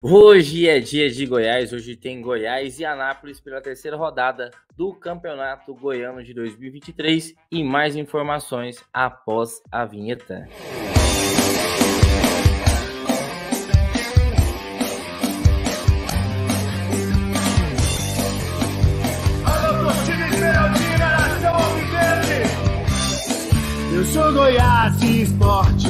Hoje é dia de Goiás, hoje tem Goiás e Anápolis pela terceira rodada do Campeonato Goiano de 2023 e mais informações após a vinheta. Eu sou Goiás Esporte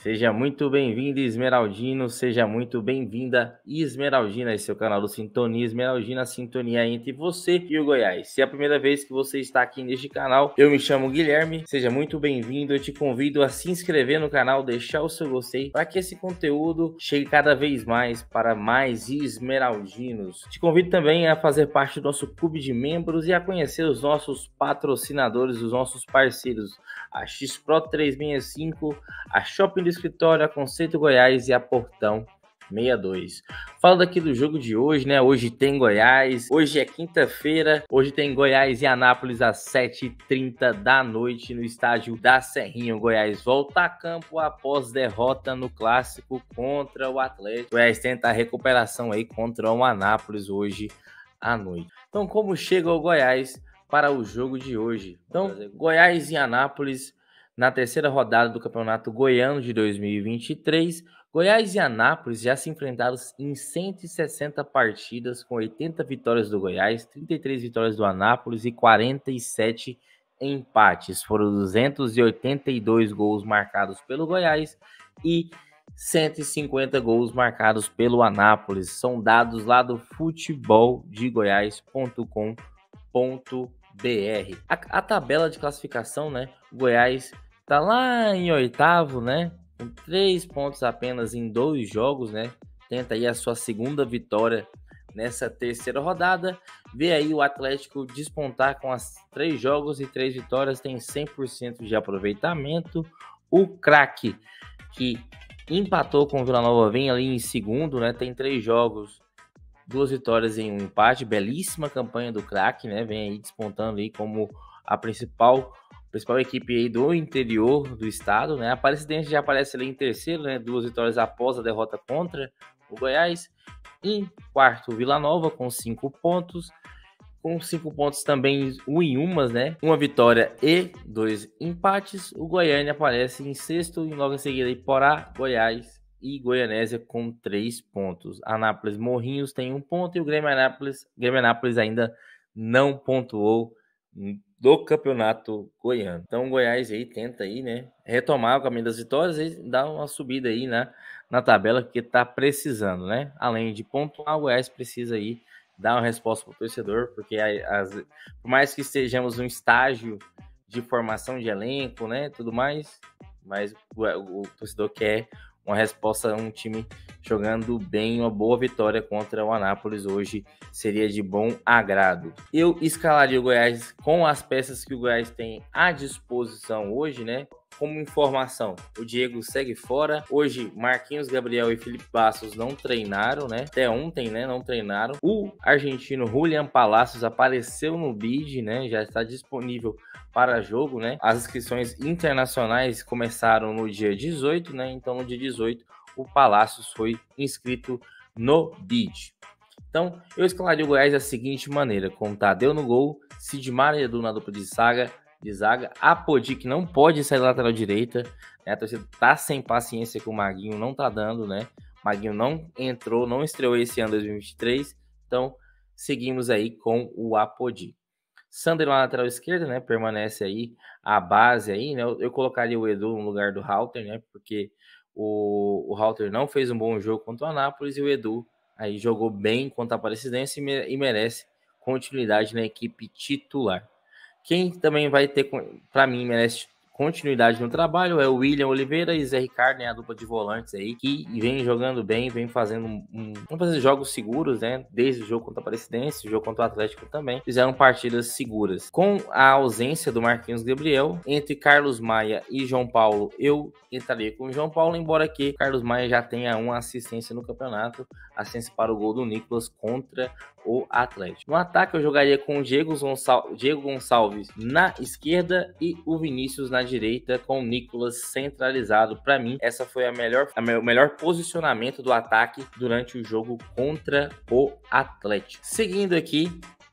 Seja muito bem-vindo, Esmeraldino. Seja muito bem-vinda, Esmeraldina. Esse é o canal do Sintonia Esmeraldina, sintonia entre você e o Goiás. Se é a primeira vez que você está aqui neste canal, eu me chamo Guilherme. Seja muito bem-vindo. Eu te convido a se inscrever no canal, deixar o seu gostei para que esse conteúdo chegue cada vez mais para mais esmeraldinos. Te convido também a fazer parte do nosso clube de membros e a conhecer os nossos patrocinadores, os nossos parceiros, a X Pro 365, a Shopping escritório, a Conceito Goiás e a Portão 62. Falando aqui do jogo de hoje, né? Hoje tem Goiás, hoje é quinta-feira, hoje tem Goiás e Anápolis às 7h30 da noite no estádio da Serrinha. O Goiás volta a campo após derrota no clássico contra o Atlético. O Goiás tenta a recuperação aí contra o Anápolis hoje à noite. Então, como chega o Goiás para o jogo de hoje? Então, Goiás e Anápolis na terceira rodada do Campeonato Goiano de 2023, Goiás e Anápolis já se enfrentaram em 160 partidas, com 80 vitórias do Goiás, 33 vitórias do Anápolis e 47 empates. Foram 282 gols marcados pelo Goiás e 150 gols marcados pelo Anápolis. São dados lá do futeboldegoiás.com.br. BR. A, a tabela de classificação, né? Goiás tá lá em oitavo, né? Com três pontos apenas em dois jogos, né? Tenta aí a sua segunda vitória nessa terceira rodada. Vê aí o Atlético despontar com as três jogos e três vitórias, tem 100% de aproveitamento. O craque que empatou com o Vila Nova vem ali em segundo, né? Tem três jogos duas vitórias em um empate, belíssima campanha do craque, né? Vem aí despontando aí como a principal principal equipe aí do interior do estado, né? A Aparecidense já aparece ali em terceiro, né? Duas vitórias após a derrota contra o Goiás. Em quarto, Vila Nova com cinco pontos. Com cinco pontos também, um em umas, né? Uma vitória e dois empates. O Goiânia aparece em sexto, e logo em seguida aí Porá, Goiás e Goianésia com três pontos. Anápolis Morrinhos tem um ponto e o Grêmio Anápolis, Grêmio Anápolis ainda não pontuou do campeonato goiano. Então o Goiás aí tenta aí, né, retomar o caminho das vitórias e dar uma subida aí na, né, na tabela que está precisando, né? Além de pontuar, o Goiás precisa aí dar uma resposta para o torcedor, porque as, por mais que estejamos num estágio de formação de elenco, né, tudo mais, mas o, o torcedor quer uma resposta, a um time jogando bem, uma boa vitória contra o Anápolis hoje seria de bom agrado. Eu escalaria o Goiás com as peças que o Goiás tem à disposição hoje, né? como informação, o Diego segue fora. Hoje, Marquinhos Gabriel e Felipe Bastos não treinaram, né? Até ontem, né? Não treinaram. O argentino Julian Palacios apareceu no bid, né? Já está disponível para jogo, né? As inscrições internacionais começaram no dia 18, né? Então, no dia 18, o Palacios foi inscrito no bid. Então, eu escalaria o Goiás da seguinte maneira: com Tadeu no gol, Sidmar e Edu na dupla de saga, de zaga. A que não pode sair da lateral direita. Né? A torcida tá sem paciência com o Maguinho, não tá dando, né? O Maguinho não entrou, não estreou esse ano 2023. Então, seguimos aí com o Apodi. Sander na lateral esquerda, né? Permanece aí a base aí, né? Eu, eu colocaria o Edu no lugar do Halter, né? Porque o, o Halter não fez um bom jogo contra o Anápolis e o Edu aí jogou bem contra a Aparecidense e, me, e merece continuidade na equipe titular. Quem também vai ter, para mim, merece continuidade no trabalho é o William Oliveira e Zé Ricardo, né, a dupla de volantes aí, que vem jogando bem, vem fazendo um, vamos fazer jogos seguros, né? Desde o jogo contra a Aparecidense, o jogo contra o Atlético também, fizeram partidas seguras. Com a ausência do Marquinhos Gabriel, entre Carlos Maia e João Paulo, eu entraria com o João Paulo, embora que Carlos Maia já tenha uma assistência no campeonato, assistência para o gol do Nicolas contra o Atlético. No ataque, eu jogaria com o Diego, Gonçal Diego Gonçalves na esquerda e o Vinícius na direita com o Nicolas centralizado. Para mim, essa foi a melhor, a me o melhor posicionamento do ataque durante o jogo contra o Atlético. Seguindo aqui,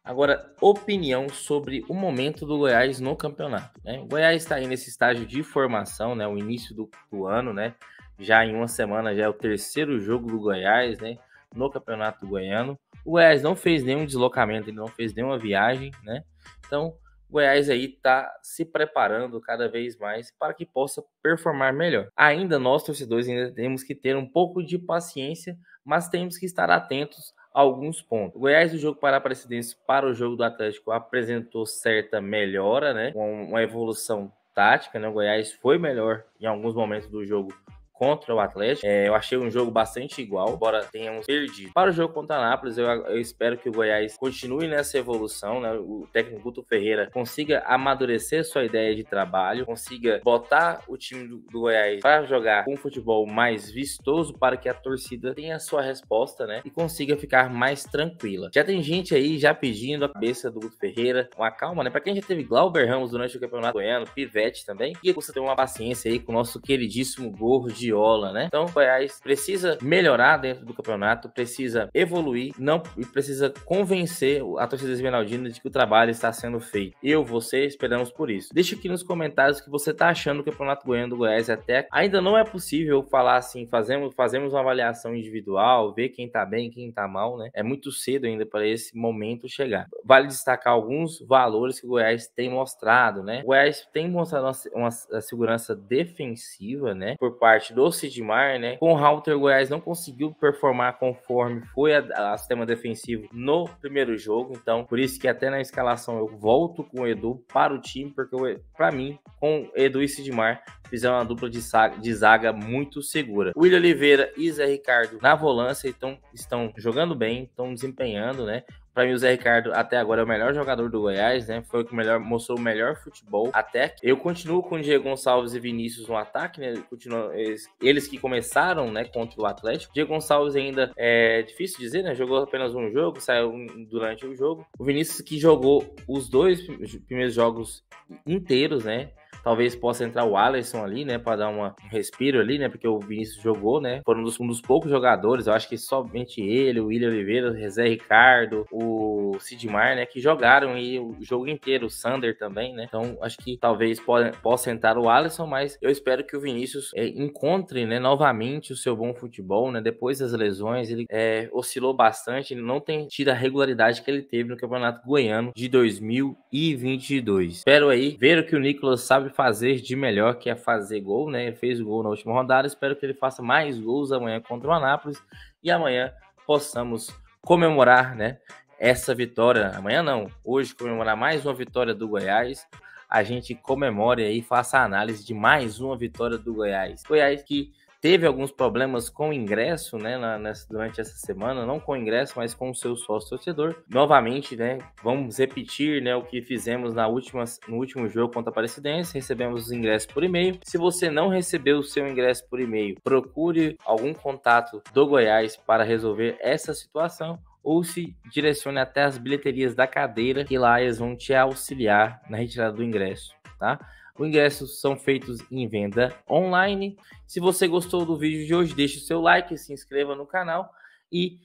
Agora, opinião sobre o momento do Goiás no campeonato. Né? O Goiás está aí nesse estágio de formação, né? O início do, do, ano, né? Já em uma semana já é o terceiro jogo do Goiás, né? No campeonato goiano. O Goiás não fez nenhum deslocamento, ele não fez nenhuma viagem, né? Então, Goiás aí está se preparando cada vez mais para que possa performar melhor. Ainda nós torcedores ainda temos que ter um pouco de paciência, mas temos que estar atentos a alguns pontos. O Goiás do jogo para a precedência para o jogo do Atlético apresentou certa melhora, né? Uma evolução tática, né? O Goiás foi melhor em alguns momentos do jogo contra o Atlético. É, eu achei um jogo bastante igual, embora tenhamos perdido. Para o jogo contra a Nápoles, eu, eu, espero que o Goiás continue nessa evolução, né? O técnico Guto Ferreira consiga amadurecer sua ideia de trabalho, consiga botar o time do, do Goiás para jogar um futebol mais vistoso para que a torcida tenha a sua resposta, né? E consiga ficar mais tranquila. Já tem gente aí já pedindo a cabeça do Guto Ferreira, com a calma, né? Para quem já teve Glauber Ramos durante o Campeonato Goiano, Pivete também, e você tem uma paciência aí com o nosso queridíssimo Gordo Guardiola, né? Então, o Goiás precisa melhorar dentro do campeonato, precisa evoluir, não precisa convencer a torcida esmeraldina de que o trabalho está sendo feito. Eu, você, esperamos por isso. Deixa aqui nos comentários o que você está achando do Campeonato Goiano do Goiás até. Ainda não é possível falar assim, fazemos, fazemos uma avaliação individual, ver quem está bem, quem está mal, né? É muito cedo ainda para esse momento chegar. Vale destacar alguns valores que o Goiás tem mostrado, né? O Goiás tem mostrado uma, uma, uma segurança defensiva, né? Por parte doce de mar, né? Com o Halter, o Goiás não conseguiu performar conforme foi a, a sistema defensivo no primeiro jogo. Então, por isso que até na escalação eu volto com o Edu para o time, porque para mim, com Edu e Sidmar, fizeram uma dupla de, saga, de zaga muito segura. William Oliveira e Zé Ricardo na volância então, estão jogando bem, estão desempenhando, né? Para mim, o Zé Ricardo até agora é o melhor jogador do Goiás, né? Foi o que melhor, mostrou o melhor futebol até aqui. Eu continuo com o Diego Gonçalves e Vinícius no ataque, né? Continuo, eles, eles que começaram, né, contra o Atlético. Diego Gonçalves ainda é difícil dizer, né? Jogou apenas um jogo, saiu durante o jogo. O Vinícius que jogou os dois primeiros jogos inteiros, né? Talvez possa entrar o Alisson ali, né, para dar uma, um respiro ali, né, porque o Vinícius jogou, né, foram um dos, um dos poucos jogadores, eu acho que somente ele, o William Oliveira, o Rezé Ricardo, o Sidmar, né, que jogaram e o jogo inteiro, o Sander também, né, então acho que talvez possa entrar o Alisson, mas eu espero que o Vinícius é, encontre, né, novamente o seu bom futebol, né, depois das lesões, ele é, oscilou bastante, ele não tem tido a regularidade que ele teve no Campeonato Goiano de 2022. Espero aí ver o que o Nicolas sabe fazer de melhor, que é fazer gol, né? fez gol na última rodada, espero que ele faça mais gols amanhã contra o Anápolis e amanhã possamos comemorar, né? Essa vitória, amanhã não, hoje comemorar mais uma vitória do Goiás. A gente comemore e faça análise de mais uma vitória do Goiás. Goiás que teve alguns problemas com o ingresso, né, na, nessa, durante essa semana, não com o ingresso, mas com o seu sócio torcedor. Novamente, né, vamos repetir, né, o que fizemos na última, no último jogo contra a Aparecidense, recebemos os ingressos por e-mail. Se você não recebeu o seu ingresso por e-mail, procure algum contato do Goiás para resolver essa situação ou se direcione até as bilheterias da cadeira, que lá eles vão te auxiliar na retirada do ingresso, tá? Os ingressos são feitos em venda online. Se você gostou do vídeo de hoje, deixe o seu like, se inscreva no canal e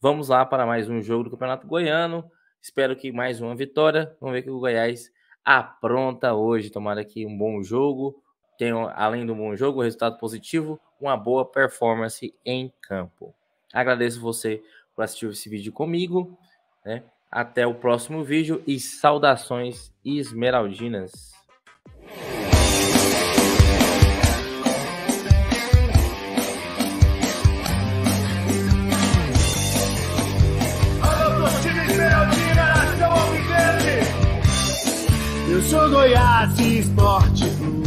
vamos lá para mais um jogo do Campeonato Goiano. Espero que mais uma vitória. Vamos ver que o Goiás apronta hoje. Tomara que um bom jogo. Tenham, além do bom jogo, resultado positivo, uma boa performance em campo. Agradeço você por assistir esse vídeo comigo. Né? Até o próximo vídeo e saudações esmeraldinas. Eu sou Goiás Esporte Clube.